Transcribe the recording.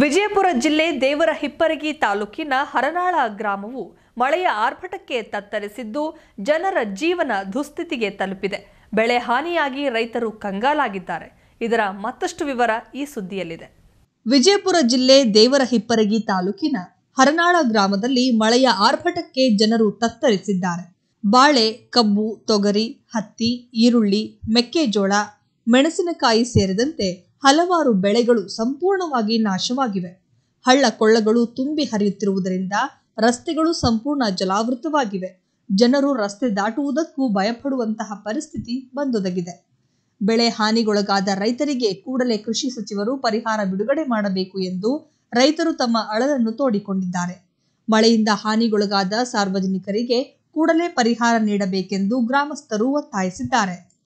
ವಿಜಯಪುರ ಜಿಲ್ಲೆ ದೇವರ ಹಿಪ್ಪರಗಿ ತಾಲೂಕಿನ ಹರನಾಳ ಗ್ರಾಮವು ಮಳೆಯ ಆರ್ಭಟಕ್ಕೆ ತತ್ತರಿಸಿದ್ದು ಜನರ ಜೀವನ ದುಸ್ಥಿತಿಗೆ ತಲುಪಿದೆ ಬೆಳೆ ಹಾನಿಯಾಗಿ ರೈತರು ಕಂಗಾಲಾಗಿದ್ದಾರೆ ಇದರ ಮತ್ತಷ್ಟು ವಿವರ ಈ ಸುದ್ದಿಯಲ್ಲಿದೆ ವಿಜಯಪುರ ಜಿಲ್ಲೆ ದೇವರ ಹಿಪ್ಪರಗಿ ತಾಲೂಕಿನ ಹರನಾಳ ಗ್ರಾಮದಲ್ಲಿ ಮಳೆಯ ಆರ್ಭಟಕ್ಕೆ ಜನರು ತತ್ತರಿಸಿದ್ದಾರೆ ಬಾಳೆ ಕಬ್ಬು ತೊಗರಿ ಹತ್ತಿ ಈರುಳ್ಳಿ ಮೆಕ್ಕೆಜೋಳ ಮೆಣಸಿನಕಾಯಿ ಸೇರಿದಂತೆ ಹಲವಾರು ಬೆಳೆಗಳು ಸಂಪೂರ್ಣವಾಗಿ ನಾಶವಾಗಿವೆ ಹಳ್ಳ ಕೊಳ್ಳಗಳು ತುಂಬಿ ಹರಿಯುತ್ತಿರುವುದರಿಂದ ರಸ್ತೆಗಳು ಸಂಪೂರ್ಣ ಜಲಾವೃತವಾಗಿವೆ ಜನರು ರಸ್ತೆ ದಾಟುವುದಕ್ಕೂ ಭಯಪಡುವಂತಹ ಪರಿಸ್ಥಿತಿ ಬಂದೊದಗಿದೆ ಬೆಳೆ ಹಾನಿಗೊಳಗಾದ ರೈತರಿಗೆ ಕೂಡಲೇ ಕೃಷಿ ಸಚಿವರು ಪರಿಹಾರ ಬಿಡುಗಡೆ ಮಾಡಬೇಕು ಎಂದು ರೈತರು ತಮ್ಮ ಅಳಲನ್ನು ತೋಡಿಕೊಂಡಿದ್ದಾರೆ ಮಳೆಯಿಂದ ಹಾನಿಗೊಳಗಾದ ಸಾರ್ವಜನಿಕರಿಗೆ ಕೂಡಲೇ ಪರಿಹಾರ ನೀಡಬೇಕೆಂದು ಗ್ರಾಮಸ್ಥರು ಒತ್ತಾಯಿಸಿದ್ದಾರೆ